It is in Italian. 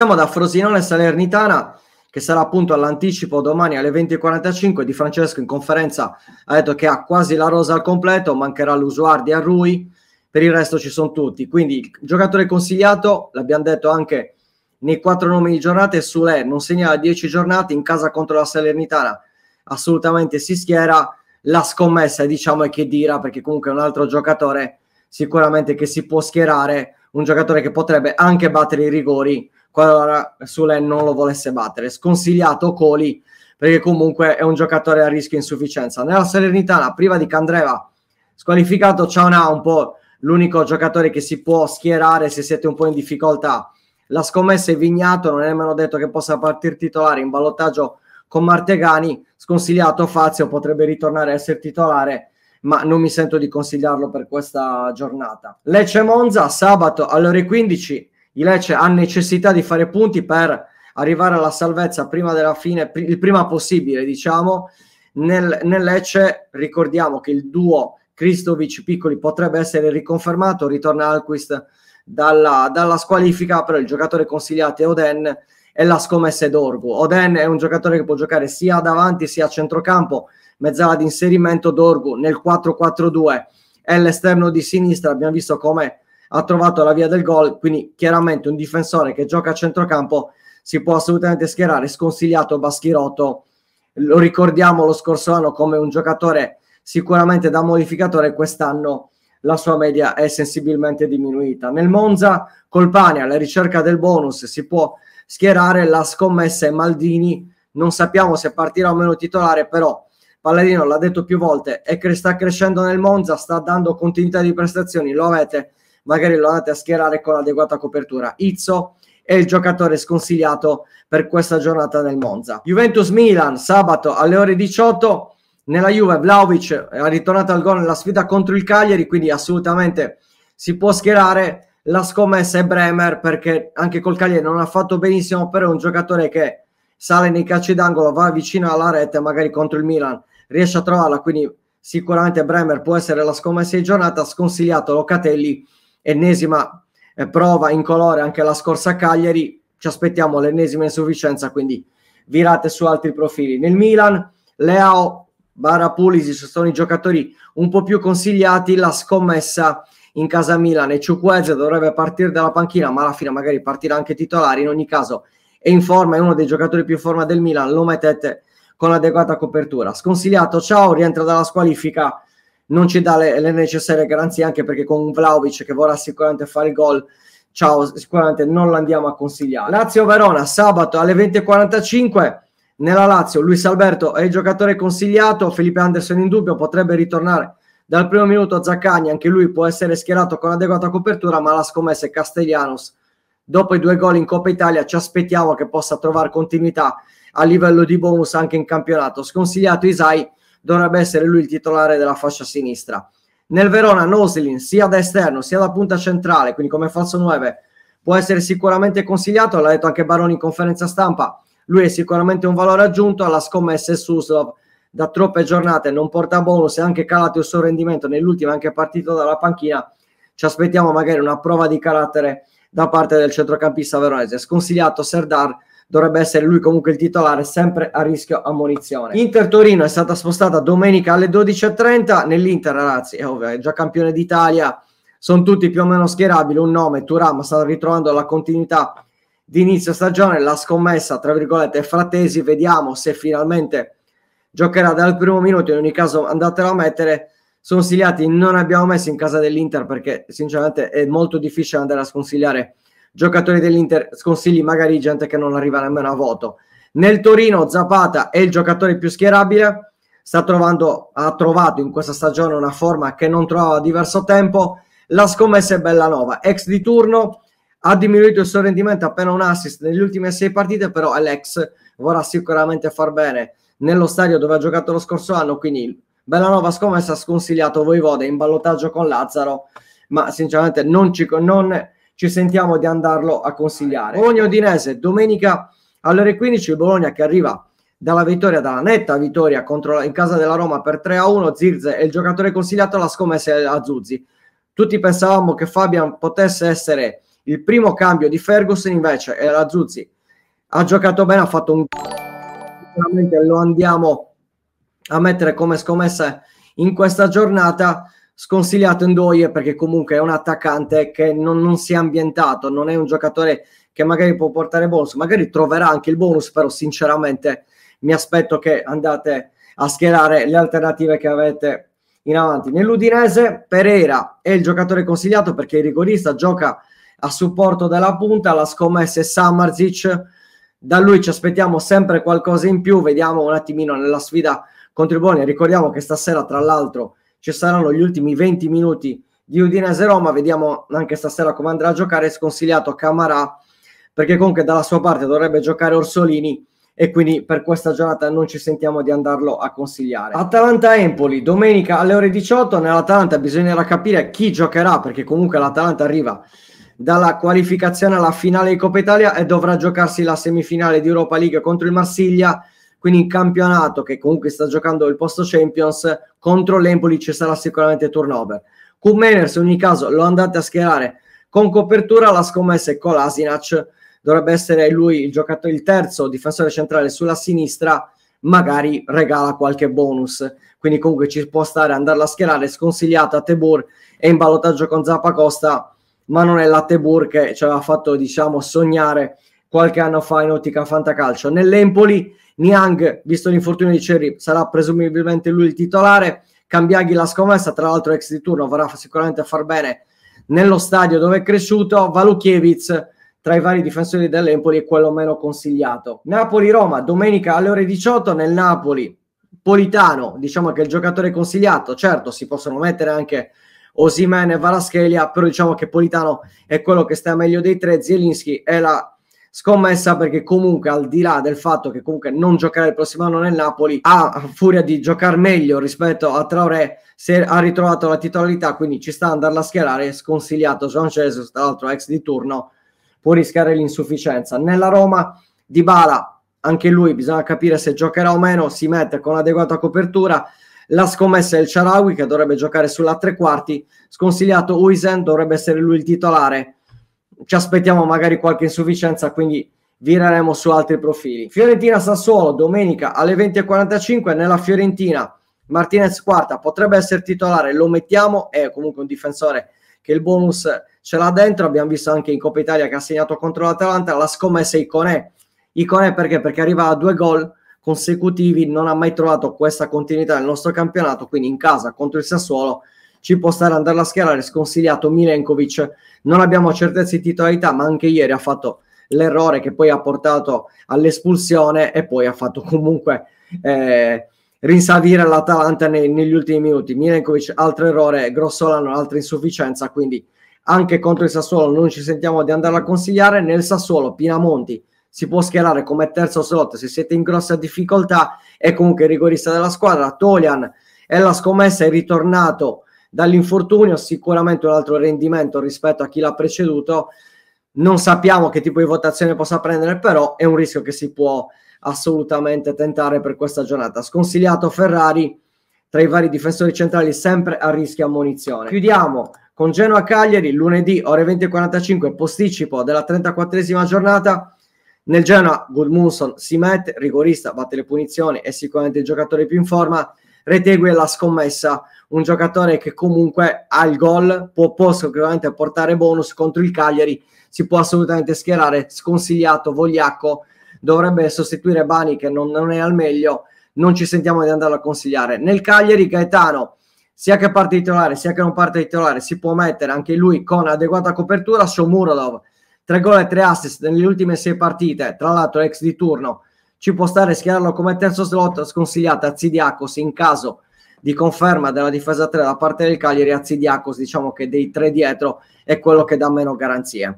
Siamo da Frosinone Salernitana che sarà appunto all'anticipo domani alle 20.45 di Francesco in conferenza ha detto che ha quasi la rosa al completo, mancherà l'Usuardi a Rui, per il resto ci sono tutti. Quindi il giocatore consigliato, l'abbiamo detto anche nei quattro nomi di giornate, Sule non segnala 10 giornate, in casa contro la Salernitana assolutamente si schiera, la scommessa diciamo è che Dira perché comunque è un altro giocatore sicuramente che si può schierare, un giocatore che potrebbe anche battere i rigori qualora Sule non lo volesse battere. Sconsigliato Coli perché comunque è un giocatore a rischio insufficienza. Nella Salernitana, priva di Candreva, squalificato, Ciauna un po' l'unico giocatore che si può schierare se siete un po' in difficoltà. La scommessa è Vignato, non è nemmeno detto che possa partire titolare in ballottaggio con Martegani, sconsigliato Fazio potrebbe ritornare a essere titolare, ma non mi sento di consigliarlo per questa giornata. Lecce Monza sabato alle ore 15 il Lecce ha necessità di fare punti per arrivare alla salvezza prima della fine, pr- il prima possibile, diciamo. Nel, nel Lecce ricordiamo che il duo Cristovic Piccoli potrebbe essere riconfermato, ritorna Alquist dalla, dalla squalifica, però il giocatore consigliato è Oden e la scommessa è Dorgu. Oden è un giocatore che può giocare sia davanti sia a centrocampo, mezzala di inserimento Dorgu nel 4-4-2 e l'esterno di sinistra, abbiamo visto come ha trovato la via del gol, quindi chiaramente un difensore che gioca a centrocampo si può assolutamente schierare, sconsigliato Baschirotto, lo ricordiamo lo scorso anno come un giocatore sicuramente da modificatore, quest'anno la sua media è sensibilmente diminuita. Nel Monza, Colpani alla ricerca del bonus si può schierare, la scommessa è Maldini, non sappiamo se partirà o meno titolare, però Palladino l'ha detto più volte, è che sta crescendo nel Monza, sta dando continuità di prestazioni, lo avete magari lo andate a schierare con adeguata copertura. Izzo è il giocatore sconsigliato per questa giornata nel Monza. Juventus-Milan, sabato alle ore 18, nella Juve Vlaovic è ritornato al gol nella sfida contro il Cagliari, quindi assolutamente si può schierare. La scommessa è Bremer perché anche col Cagliari non ha fatto benissimo, però è un giocatore che sale nei calci d'angolo, va vicino alla rete, magari contro il Milan riesce a trovarla, quindi sicuramente Bremer può essere la scommessa di giornata, sconsigliato Locatelli ennesima eh, prova in colore anche la scorsa Cagliari, ci aspettiamo l'ennesima insufficienza, quindi virate su altri profili. Nel Milan, Leao, Barra Pulisic sono i giocatori un po' più consigliati, la scommessa in casa Milan e Ciuqueze dovrebbe partire dalla panchina, ma alla fine magari partirà anche titolare, in ogni caso è in forma, è uno dei giocatori più in forma del Milan, lo mettete con adeguata copertura. Sconsigliato, ciao, rientra dalla squalifica non ci dà le, le necessarie garanzie anche perché con Vlaovic che vorrà sicuramente fare il gol ciao, sicuramente non l'andiamo a consigliare. Lazio-Verona, sabato alle 20.45, nella Lazio, Luis Alberto è il giocatore consigliato, Felipe Anderson in dubbio, potrebbe ritornare dal primo minuto a Zaccagni, anche lui può essere schierato con adeguata copertura, ma la scommessa è Castellanos. Dopo i due gol in Coppa Italia ci aspettiamo che possa trovare continuità a livello di bonus anche in campionato. Sconsigliato Isai, dovrebbe essere lui il titolare della fascia sinistra. Nel Verona Noslin sia da esterno sia da punta centrale, quindi come falso 9, può essere sicuramente consigliato, l'ha detto anche Baroni in conferenza stampa, lui è sicuramente un valore aggiunto alla scommessa e Suslov da troppe giornate non porta bonus e anche calato il suo rendimento nell'ultima anche partito dalla panchina ci aspettiamo magari una prova di carattere da parte del centrocampista veronese sconsigliato Serdar dovrebbe essere lui comunque il titolare, sempre a rischio ammunizione. Inter Torino è stata spostata domenica alle 12.30. Nell'Inter, ragazzi, è ovvio, è già campione d'Italia, sono tutti più o meno schierabili. Un nome, Turam, sta ritrovando la continuità di inizio stagione. La scommessa, tra virgolette, è Fratesi. Vediamo se finalmente giocherà dal primo minuto. In ogni caso, andatelo a mettere. Sono non abbiamo messo in casa dell'Inter perché sinceramente è molto difficile andare a sconsigliare giocatori dell'Inter sconsigli magari gente che non arriva nemmeno a voto. Nel Torino Zapata è il giocatore più schierabile, sta trovando, ha trovato in questa stagione una forma che non trovava diverso tempo. La scommessa è Bellanova, ex di turno, ha diminuito il suo rendimento appena un assist nelle ultime sei partite, però Alex vorrà sicuramente far bene nello stadio dove ha giocato lo scorso anno, quindi Bellanova scommessa ha sconsigliato Voivoda in ballottaggio con Lazzaro, ma sinceramente non ci... Non, ci sentiamo di andarlo a consigliare. Bologna Udinese, domenica alle ore 15, Bologna che arriva dalla vittoria, dalla netta vittoria contro, in casa della Roma per 3-1, Zirze è il giocatore consigliato alla scommessa a Zuzzi. Tutti pensavamo che Fabian potesse essere il primo cambio di Ferguson, invece la Zuzzi. Ha giocato bene, ha fatto un... Sicuramente lo andiamo a mettere come scommessa in questa giornata sconsigliato in Doie perché comunque è un attaccante che non, non, si è ambientato, non è un giocatore che magari può portare bonus, magari troverà anche il bonus, però sinceramente mi aspetto che andate a schierare le alternative che avete in avanti. Nell'Udinese Pereira è il giocatore consigliato perché è rigorista, gioca a supporto della punta, la scommessa è Samarzic, da lui ci aspettiamo sempre qualcosa in più, vediamo un attimino nella sfida contro il Bologna, ricordiamo che stasera tra l'altro ci saranno gli ultimi 20 minuti di Udinese Roma, vediamo anche stasera come andrà a giocare, è sconsigliato Camarà perché comunque dalla sua parte dovrebbe giocare Orsolini e quindi per questa giornata non ci sentiamo di andarlo a consigliare. Atalanta-Empoli, domenica alle ore 18, nell'Atalanta bisognerà capire chi giocherà perché comunque l'Atalanta arriva dalla qualificazione alla finale di Coppa Italia e dovrà giocarsi la semifinale di Europa League contro il Marsiglia quindi in campionato che comunque sta giocando il posto Champions, contro l'Empoli ci sarà sicuramente turnover. Kumener, se in ogni caso lo andate a schierare con copertura, la scommessa è con l'Asinac dovrebbe essere lui il, giocatore, il terzo difensore centrale sulla sinistra, magari regala qualche bonus. Quindi comunque ci può stare andarla a schierare, sconsigliata a Tebur e in ballottaggio con Zappa Costa, ma non è la Tebur che ci aveva fatto diciamo sognare qualche anno fa in ottica fantacalcio. Nell'Empoli Niang, visto l'infortunio di Cherry, sarà presumibilmente lui il titolare. Cambiaghi la scommessa, tra l'altro ex di turno, vorrà sicuramente far bene nello stadio dove è cresciuto. Valukiewicz tra i vari difensori dell'Empoli è quello meno consigliato. Napoli-Roma, domenica alle ore 18 nel Napoli. Politano, diciamo che è il giocatore consigliato, certo si possono mettere anche Osimene e Varaschelia, però diciamo che Politano è quello che sta meglio dei tre, Zielinski è la scommessa perché comunque al di là del fatto che comunque non giocherà il prossimo anno nel Napoli, a furia di giocare meglio rispetto a Traoré, se ha ritrovato la titolarità, quindi ci sta ad andarla a schierare, sconsigliato Sanchez, tra l'altro ex di turno, può rischiare l'insufficienza. Nella Roma di Bala, anche lui bisogna capire se giocherà o meno, si mette con adeguata copertura, la scommessa è il Charawi che dovrebbe giocare sulla tre quarti, sconsigliato Uisen, dovrebbe essere lui il titolare ci aspettiamo magari qualche insufficienza, quindi vireremo su altri profili. Fiorentina-Sassuolo, domenica alle 20.45 nella Fiorentina. Martinez quarta, potrebbe essere titolare, lo mettiamo, è comunque un difensore che il bonus ce l'ha dentro, abbiamo visto anche in Coppa Italia che ha segnato contro l'Atalanta, la scommessa è Iconè. Iconè perché? Perché arriva a due gol consecutivi, non ha mai trovato questa continuità nel nostro campionato, quindi in casa contro il Sassuolo ci può stare andare a schierare, sconsigliato Milenkovic, non abbiamo certezze di titolarità, ma anche ieri ha fatto l'errore che poi ha portato all'espulsione e poi ha fatto comunque eh, rinsavire l'Atalanta nei, negli ultimi minuti. Milenkovic, altro errore, Grossolano, altra insufficienza, quindi anche contro il Sassuolo non ci sentiamo di andarla a consigliare. Nel Sassuolo, Pinamonti si può schierare come terzo slot se siete in grossa difficoltà, è comunque il rigorista della squadra. Tolian è la scommessa, è ritornato dall'infortunio, sicuramente un altro rendimento rispetto a chi l'ha preceduto. Non sappiamo che tipo di votazione possa prendere, però è un rischio che si può assolutamente tentare per questa giornata. Sconsigliato Ferrari tra i vari difensori centrali, sempre a rischio ammunizione. Chiudiamo con Genoa Cagliari lunedì ore 20.45, posticipo della 34esima giornata. Nel Genoa Goodmunson si mette, rigorista, batte le punizioni, è sicuramente il giocatore più in forma retegue la scommessa un giocatore che comunque ha il gol, può, può sicuramente portare bonus contro il Cagliari, si può assolutamente schierare, sconsigliato, vogliacco, dovrebbe sostituire Bani che non, non è al meglio, non ci sentiamo di andarlo a consigliare. Nel Cagliari Gaetano, sia che parte titolare, sia che non parte titolare, si può mettere anche lui con adeguata copertura, su Shomurodov, 3 gol e 3 assist nelle ultime 6 partite, tra l'altro ex di turno, ci può stare schierarlo come terzo slot sconsigliato a Zidiakos in caso di conferma della difesa 3 da parte del Cagliari a Zidiakos diciamo che dei tre dietro è quello che dà meno garanzie